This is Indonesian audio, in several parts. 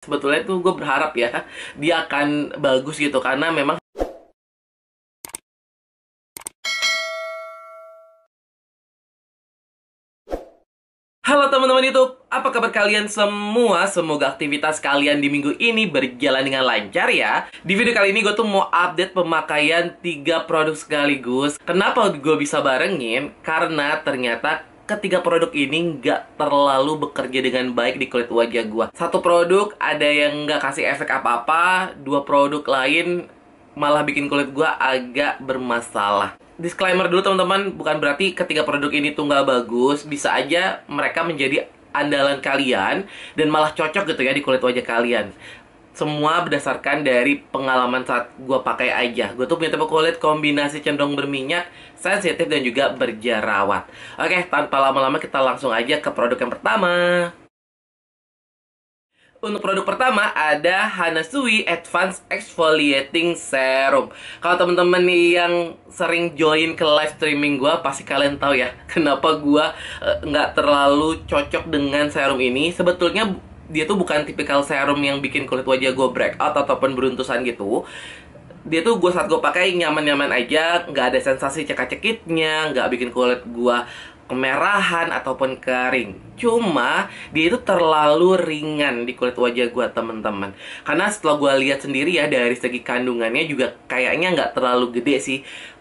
sebetulnya itu gue berharap ya dia akan bagus gitu karena memang Halo teman-teman YouTube, apa kabar kalian semua? Semoga aktivitas kalian di minggu ini berjalan dengan lancar ya. Di video kali ini gue tuh mau update pemakaian tiga produk sekaligus. Kenapa gue bisa barengin? Karena ternyata ketiga produk ini nggak terlalu bekerja dengan baik di kulit wajah gue. Satu produk ada yang nggak kasih efek apa-apa, dua produk lain malah bikin kulit gue agak bermasalah. Disclaimer dulu teman-teman, bukan berarti ketiga produk ini tuh nggak bagus, bisa aja mereka menjadi andalan kalian dan malah cocok gitu ya di kulit wajah kalian semua berdasarkan dari pengalaman saat gue pakai aja. Gue tuh punya tipe kulit kombinasi cenderung berminyak, sensitif, dan juga berjerawat. Oke, tanpa lama-lama kita langsung aja ke produk yang pertama. Untuk produk pertama ada Hanasui Advanced Exfoliating Serum. Kalau teman-teman yang sering join ke live streaming gue, pasti kalian tahu ya kenapa gue eh, nggak uh, terlalu cocok dengan serum ini. Sebetulnya dia tuh bukan tipikal serum yang bikin kulit wajah gue break breakout ataupun beruntusan gitu dia tuh gue saat gue pakai nyaman-nyaman aja nggak ada sensasi cekak-cekitnya nggak bikin kulit gue kemerahan ataupun kering cuma dia itu terlalu ringan di kulit wajah gue temen-temen karena setelah gue lihat sendiri ya dari segi kandungannya juga kayaknya nggak terlalu gede sih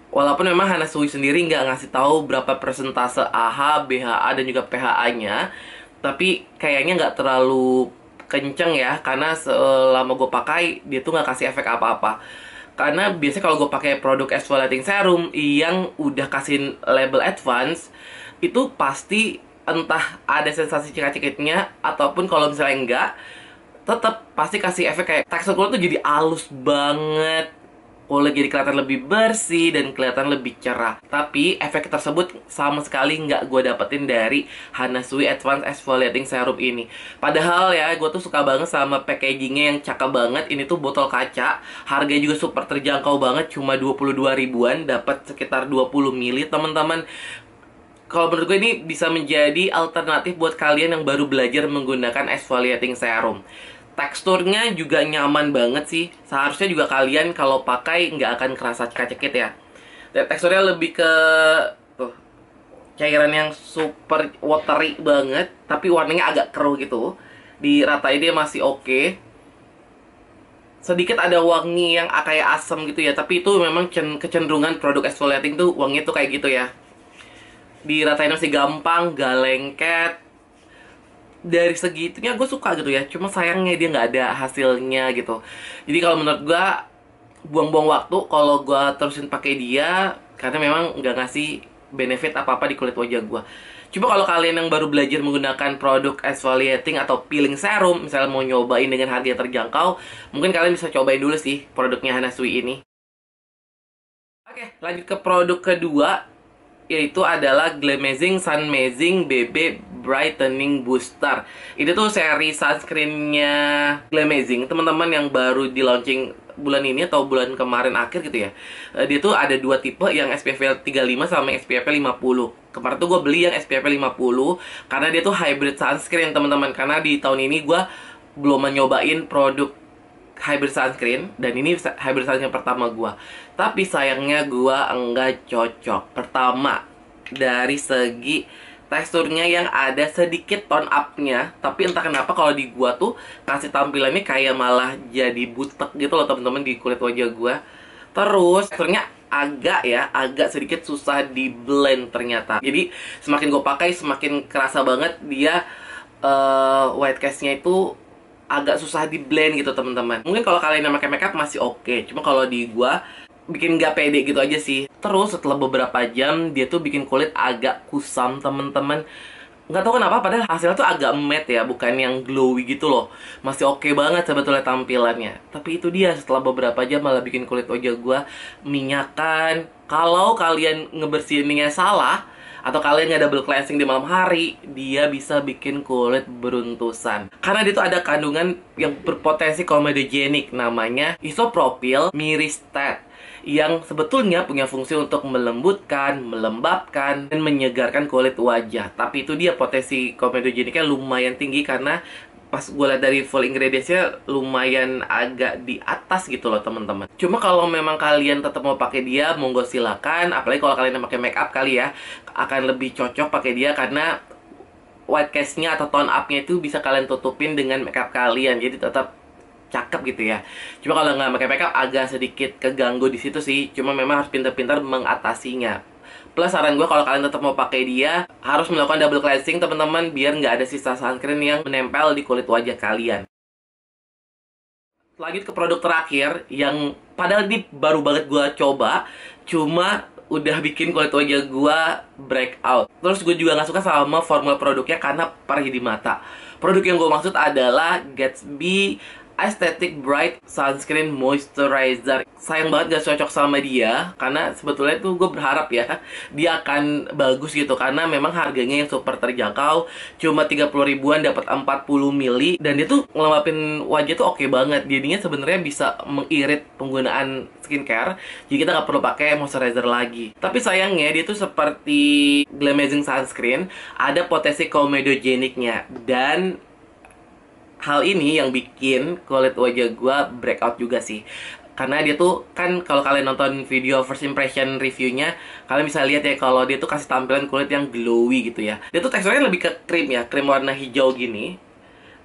Walaupun memang Hanasui sendiri nggak ngasih tahu berapa persentase aha BHA, dan juga PHA-nya, tapi kayaknya nggak terlalu kenceng ya karena selama gue pakai dia tuh nggak kasih efek apa-apa karena biasanya kalau gue pakai produk exfoliating serum yang udah kasih label advance itu pasti entah ada sensasi cekak-cekiknya ataupun kalau misalnya enggak tetap pasti kasih efek kayak tekstur kulit tuh jadi halus banget kulit jadi kelihatan lebih bersih dan kelihatan lebih cerah. Tapi efek tersebut sama sekali nggak gue dapetin dari Hanasui Advanced Exfoliating Serum ini. Padahal ya gue tuh suka banget sama packagingnya yang cakep banget. Ini tuh botol kaca, harga juga super terjangkau banget, cuma 22 ribuan, dapat sekitar 20 mili teman-teman kalau menurut gue ini bisa menjadi alternatif buat kalian yang baru belajar menggunakan exfoliating serum teksturnya juga nyaman banget sih seharusnya juga kalian kalau pakai nggak akan kerasa cekit-cekit ya teksturnya lebih ke tuh cairan yang super watery banget tapi warnanya agak keruh gitu Di rata ini masih oke okay. sedikit ada wangi yang kayak asam gitu ya tapi itu memang kecenderungan produk exfoliating tuh wanginya tuh kayak gitu ya Di rata ini masih gampang gak lengket dari segi itunya gue suka gitu ya cuma sayangnya dia nggak ada hasilnya gitu jadi kalau menurut gue buang-buang waktu kalau gue terusin pakai dia karena memang nggak ngasih benefit apa apa di kulit wajah gue Coba kalau kalian yang baru belajar menggunakan produk exfoliating atau peeling serum, misalnya mau nyobain dengan harga terjangkau, mungkin kalian bisa cobain dulu sih produknya Hanasui ini. Oke, lanjut ke produk kedua, yaitu adalah Glamazing Sunmazing BB Brightening Booster. Ini tuh seri sunscreennya Glamazing. Teman-teman yang baru di launching bulan ini atau bulan kemarin akhir gitu ya. Eh, dia tuh ada dua tipe yang SPF 35 sama SPF 50 kemarin tuh gue beli yang SPF 50 karena dia tuh hybrid sunscreen teman-teman karena di tahun ini gue belum nyobain produk hybrid sunscreen dan ini hybrid sunscreen pertama gue tapi sayangnya gue enggak cocok pertama dari segi teksturnya yang ada sedikit tone up-nya tapi entah kenapa kalau di gua tuh kasih tampilannya kayak malah jadi butek gitu loh temen-temen di kulit wajah gua terus teksturnya agak ya agak sedikit susah di blend ternyata jadi semakin gue pakai semakin kerasa banget dia uh, white cast-nya itu agak susah di blend gitu teman-teman mungkin kalau kalian yang pakai makeup masih oke okay. cuma kalau di gua bikin gak pede gitu aja sih terus setelah beberapa jam dia tuh bikin kulit agak kusam temen-temen nggak tau kenapa padahal hasilnya tuh agak matte ya bukan yang glowy gitu loh masih oke okay banget sebetulnya tampilannya tapi itu dia setelah beberapa jam malah bikin kulit wajah gue minyakan kalau kalian ngebersihin minyak salah atau kalian nggak double cleansing di malam hari dia bisa bikin kulit beruntusan karena dia tuh ada kandungan yang berpotensi komedogenik namanya isopropyl miristat yang sebetulnya punya fungsi untuk melembutkan, melembabkan, dan menyegarkan kulit wajah. Tapi itu dia potensi komedogeniknya lumayan tinggi karena pas gue lihat dari full ingredientsnya lumayan agak di atas gitu loh teman-teman. Cuma kalau memang kalian tetap mau pakai dia, monggo silakan. Apalagi kalau kalian pakai make up kali ya, akan lebih cocok pakai dia karena white case-nya atau tone up-nya itu bisa kalian tutupin dengan makeup kalian. Jadi tetap cakep gitu ya cuma kalau nggak pakai makeup agak sedikit keganggu di situ sih cuma memang harus pintar-pintar mengatasinya plus saran gue kalau kalian tetap mau pakai dia harus melakukan double cleansing teman-teman biar nggak ada sisa sunscreen yang menempel di kulit wajah kalian lanjut ke produk terakhir yang padahal ini baru banget gue coba cuma udah bikin kulit wajah gue breakout terus gue juga nggak suka sama formula produknya karena perih di mata produk yang gue maksud adalah Gatsby Aesthetic Bright Sunscreen Moisturizer. Sayang hmm. banget gak cocok sama dia, karena sebetulnya tuh gue berharap ya, dia akan bagus gitu, karena memang harganya yang super terjangkau, cuma 30 ribuan dapat 40 mili, dan dia tuh ngelapin wajah tuh oke okay banget, jadinya sebenarnya bisa mengirit penggunaan skincare, jadi kita gak perlu pakai moisturizer lagi. Tapi sayangnya dia tuh seperti Glamazing Sunscreen, ada potensi komedogeniknya, dan hal ini yang bikin kulit wajah gue breakout juga sih karena dia tuh kan kalau kalian nonton video first impression reviewnya kalian bisa lihat ya kalau dia tuh kasih tampilan kulit yang glowy gitu ya dia tuh teksturnya lebih ke krim ya krim warna hijau gini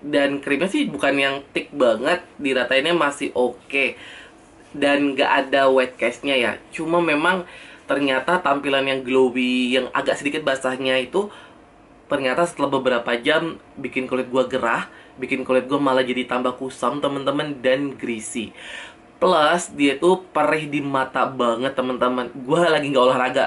dan krimnya sih bukan yang thick banget diratainnya masih oke okay. dan gak ada wet cashnya ya cuma memang ternyata tampilan yang glowy yang agak sedikit basahnya itu ternyata setelah beberapa jam bikin kulit gua gerah bikin kulit gue malah jadi tambah kusam temen-temen dan greasy plus dia tuh perih di mata banget temen-temen. gue lagi nggak olahraga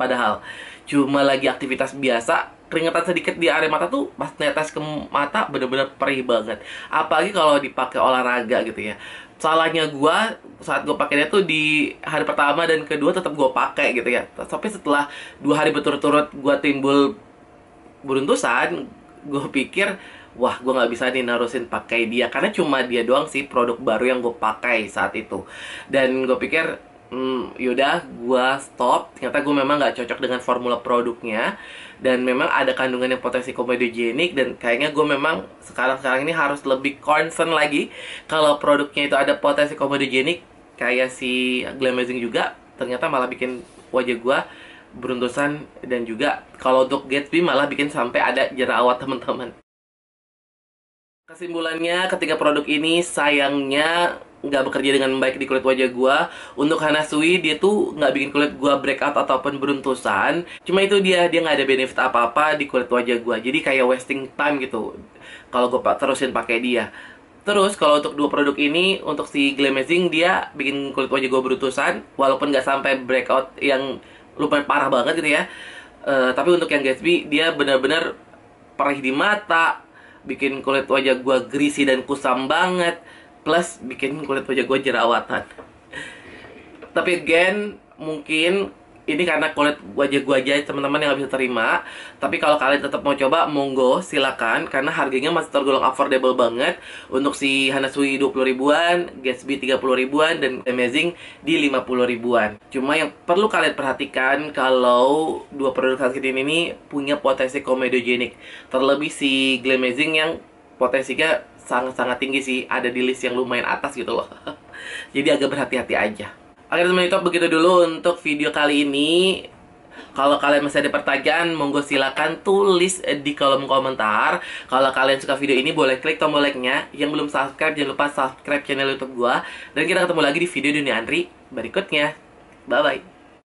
padahal cuma lagi aktivitas biasa keringetan sedikit di area mata tuh pas netes ke mata bener-bener perih banget apalagi kalau dipakai olahraga gitu ya salahnya gue saat gue pakainya tuh di hari pertama dan kedua tetap gue pakai gitu ya tapi setelah dua hari berturut-turut gue timbul beruntusan gue pikir wah gue nggak bisa nih narusin pakai dia karena cuma dia doang sih produk baru yang gue pakai saat itu dan gue pikir hmm, yaudah gue stop ternyata gue memang nggak cocok dengan formula produknya dan memang ada kandungan yang potensi komedogenik dan kayaknya gue memang sekarang sekarang ini harus lebih concern lagi kalau produknya itu ada potensi komedogenik kayak si Glamazing juga ternyata malah bikin wajah gue beruntusan dan juga kalau untuk Gatsby malah bikin sampai ada jerawat teman-teman Kesimpulannya ketiga produk ini sayangnya nggak bekerja dengan baik di kulit wajah gue Untuk Hanasui dia tuh nggak bikin kulit gue breakout ataupun beruntusan Cuma itu dia, dia nggak ada benefit apa-apa di kulit wajah gue Jadi kayak wasting time gitu Kalau gue terusin pakai dia Terus kalau untuk dua produk ini untuk si Glamazing dia bikin kulit wajah gue beruntusan walaupun nggak sampai breakout yang lumayan parah banget gitu ya. Uh, tapi untuk yang Gatsby dia benar-benar perih di mata, bikin kulit wajah gue gerisi dan kusam banget plus bikin kulit wajah gue jerawatan tapi gen mungkin ini karena kulit wajah gua aja teman-teman yang nggak bisa terima tapi kalau kalian tetap mau coba monggo silakan karena harganya masih tergolong affordable banget untuk si Hanasui 20 ribuan Gatsby 30 ribuan dan Amazing di 50 ribuan cuma yang perlu kalian perhatikan kalau dua produk Hanskin ini punya potensi komedogenik terlebih si Glamazing yang potensinya sangat-sangat tinggi sih ada di list yang lumayan atas gitu loh jadi agak berhati-hati aja Oke teman YouTube begitu dulu untuk video kali ini. Kalau kalian masih ada pertanyaan, monggo silakan tulis di kolom komentar. Kalau kalian suka video ini, boleh klik tombol like-nya. Yang belum subscribe, jangan lupa subscribe channel YouTube gua. Dan kita ketemu lagi di video Dunia Andri berikutnya. Bye-bye.